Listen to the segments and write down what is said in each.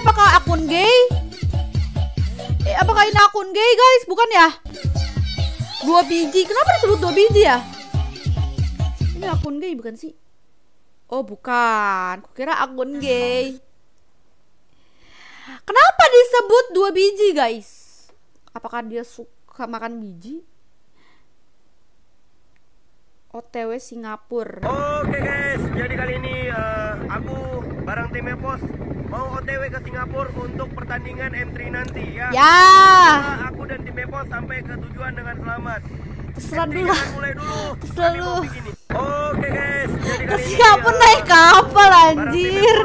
apakah akun gay? Eh, apakah ini akun gay guys? Bukan ya? Dua biji. Kenapa disebut dua biji ya? Ini akun gay bukan sih? Oh bukan. Kukira akun gay. Kenapa disebut dua biji guys? Apakah dia suka makan biji? OTW Singapura. Oke okay, guys, jadi kali ini uh, aku bareng tim Epos mau OTW ke Singapura untuk pertandingan M3 nanti ya. Ya. Yeah. aku dan tim Epos sampai ke tujuan dengan selamat. Terserah dulu. Mulai dulu. Terserah dulu. Oke guys. Jadi ya. ke Singapura naik kapal anjir.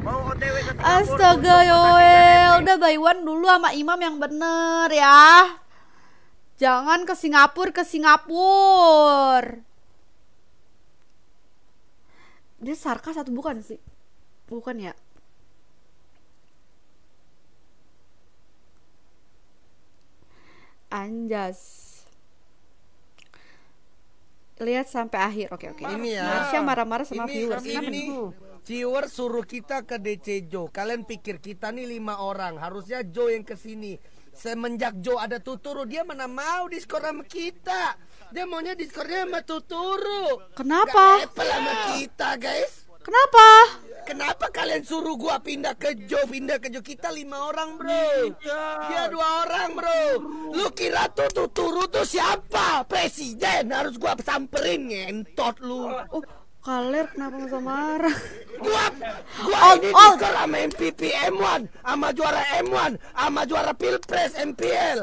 Mau OTW ke Astaga Yoel, udah buy one dulu sama Imam yang bener ya. Jangan ke Singapura, ke Singapura. Dia sarkas atau bukan sih? bukan ya anjas lihat sampai akhir oke oke ini ya Marsha marah-marah sama ini, viewers ini, ini viewers suruh kita ke DC Jo kalian pikir kita nih lima orang harusnya Joe yang kesini semenjak Joe ada Tuturu dia mana mau diskor sama kita dia maunya diskornya sama Tuturu kenapa Gak sama kita guys kenapa Kenapa kalian suruh gua pindah ke Jo? Pindah ke Jo kita lima orang bro. Dia Dia dua orang bro. Lu kira tuh tuh turu tuh siapa? Presiden harus gua samperin ngentot lu. Oh, Kaler kenapa masa marah? Gua, gua oh, ini sama MPP M1, sama juara M1, sama juara Pilpres MPL.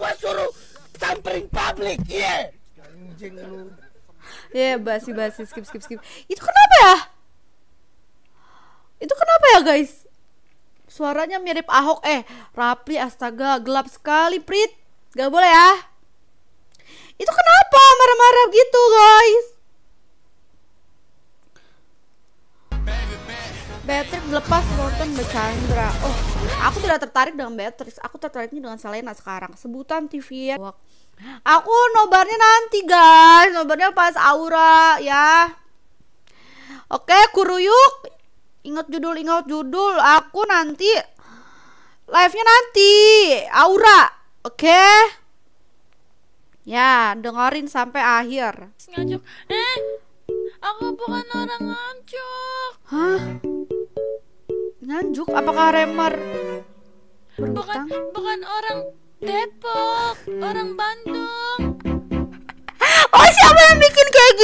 Gua suruh samperin publik, iya. Yeah. Anjing Ya, yeah, basi-basi skip skip skip. Itu kenapa ya? itu kenapa ya guys suaranya mirip Ahok eh rapi astaga gelap sekali Prit gak boleh ya itu kenapa marah-marah gitu guys Beatrix lepas Morton Bechandra Oh, aku tidak tertarik dengan Beatrix. Aku tertariknya dengan Selena sekarang. Sebutan TV ya. Aku nobarnya nanti guys. Nobarnya pas Aura ya. Oke, Kuruyuk Ingat judul, ingat judul. Aku nanti live-nya nanti. Aura. Oke. Okay? Ya, dengerin sampai akhir. ngancuk Eh, aku bukan orang ngancuk Hah? Nganjuk? Apakah Remer? Bukan, bukan orang Depok, orang Bandung. Oh, siapa yang bikin kayak gini?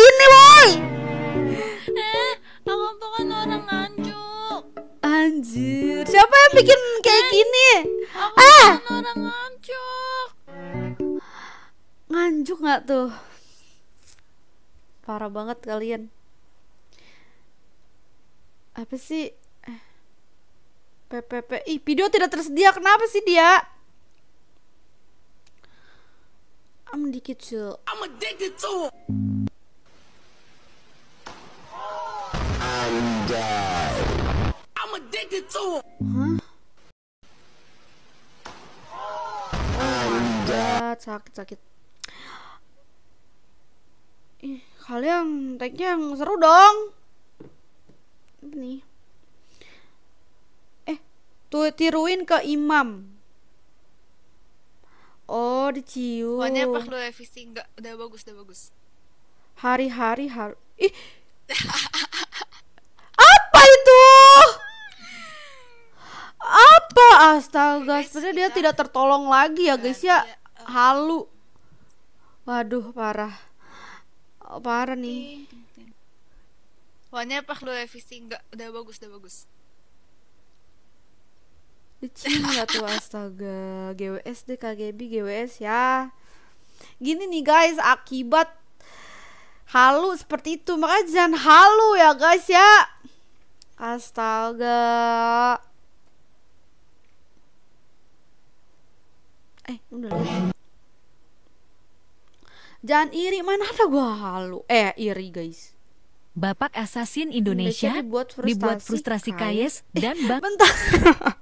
mana nganjuk nganjuk nggak tuh parah banget kalian apa sih PPP ih video tidak tersedia kenapa sih dia I'm addicted to I'm addicted to I'm addicted to Huh? sakit-sakit Ih, kalian tagnya yang seru dong nih eh tuh tiruin ke imam oh dicium pokoknya perlu revisi enggak udah bagus udah bagus hari-hari har ih apa itu apa astaga sebenarnya dia tidak tertolong lagi ya guys ya iya, halu waduh parah oh, parah nih Pokoknya lu revisi enggak udah bagus udah bagus. Licin gak tuh astaga GWS deh KGB GWS ya Gini nih guys akibat halu seperti itu Makanya jangan halu ya guys ya Astaga Eh udah Jangan iri, mana ada gua halu. Eh, iri guys. Bapak Assassin Indonesia, Indonesia dibuat frustrasi, dibuat frustrasi Kayes dan eh, Bang. Bentar.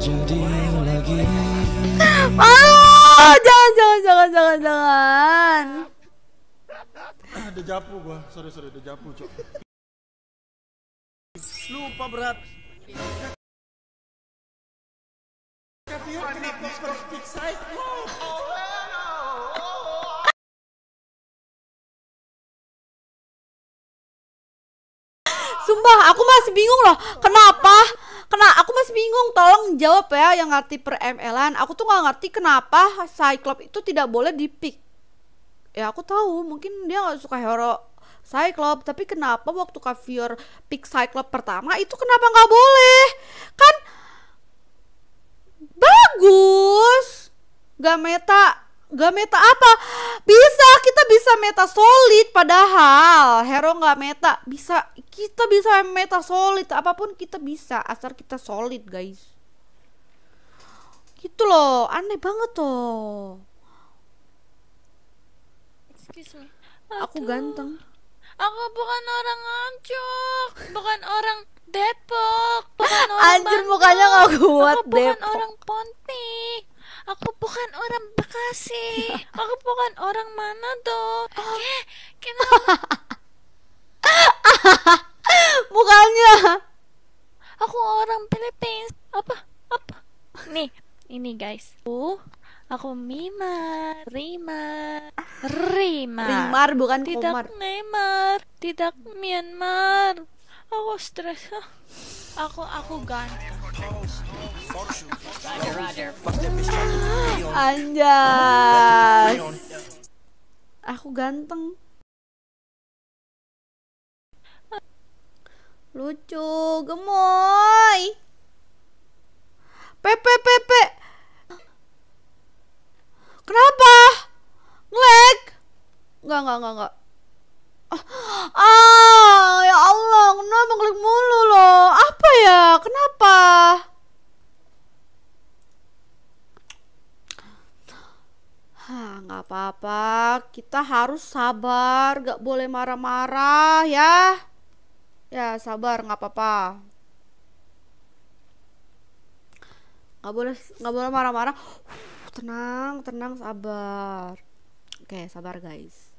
terjadi lagi Oh, jangan jangan jangan jangan jangan ada ah, japu gua sorry sorry ada japu cok lupa berat Kavio kenapa Sumpah, aku masih bingung loh, kenapa kena aku masih bingung tolong jawab ya yang ngerti per ML-an aku tuh nggak ngerti kenapa cyclop itu tidak boleh di pick ya aku tahu mungkin dia nggak suka hero cyclop tapi kenapa waktu Kavior pick cyclop pertama itu kenapa nggak boleh kan bagus gak meta Gak meta apa? Bisa, kita bisa meta solid padahal Hero gak meta Bisa, kita bisa meta solid Apapun kita bisa Asal kita solid guys Gitu loh, aneh banget tuh Aku ganteng Aku bukan orang ancur Bukan orang Depok Bukan orang Anjir mukanya gak kuat Aku bukan orang Ponti Aku bukan orang Bekasi. Iya. Aku bukan orang mana tuh. Oh. Oke, kenapa? Bukannya. Aku orang Philippines. Apa? Apa? Nih, ini guys. Uh, aku Mimar Rima, Rima. Rimar bukan Tidak Komar. Neymar, tidak Myanmar. Aku stres. Aku aku ganteng. Anjas. Aku ganteng. Lucu, gemoy. Pepe pepe. Kenapa? Ngelag? Enggak, enggak, enggak, enggak. Ah! harus sabar, gak boleh marah-marah ya. Ya sabar, gak apa-apa. Gak boleh nggak boleh marah-marah. Tenang, tenang, sabar. Oke, sabar guys.